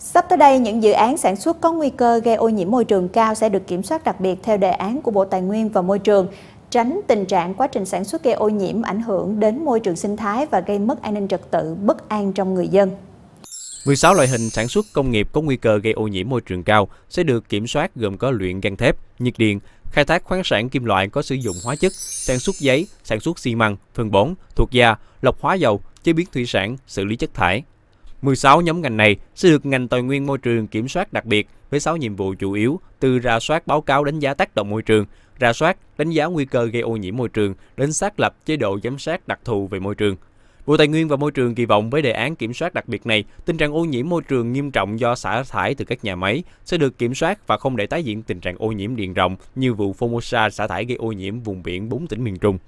Sắp tới đây, những dự án sản xuất có nguy cơ gây ô nhiễm môi trường cao sẽ được kiểm soát đặc biệt theo đề án của Bộ Tài nguyên và Môi trường, tránh tình trạng quá trình sản xuất gây ô nhiễm ảnh hưởng đến môi trường sinh thái và gây mất an ninh trật tự, bất an trong người dân. 16 loại hình sản xuất công nghiệp có nguy cơ gây ô nhiễm môi trường cao sẽ được kiểm soát gồm có luyện gang thép, nhiệt điện, khai thác khoáng sản kim loại có sử dụng hóa chất, sản xuất giấy, sản xuất xi măng, phân bón, thuộc da, lọc hóa dầu, chế biến thủy sản, xử lý chất thải, 16 nhóm ngành này sẽ được ngành tài nguyên môi trường kiểm soát đặc biệt với 6 nhiệm vụ chủ yếu từ ra soát báo cáo đánh giá tác động môi trường, ra soát đánh giá nguy cơ gây ô nhiễm môi trường đến xác lập chế độ giám sát đặc thù về môi trường. Bộ Tài nguyên và Môi trường kỳ vọng với đề án kiểm soát đặc biệt này, tình trạng ô nhiễm môi trường nghiêm trọng do xả thải từ các nhà máy sẽ được kiểm soát và không để tái diễn tình trạng ô nhiễm diện rộng như vụ Formosa xả thải gây ô nhiễm vùng biển 4 tỉnh miền Trung.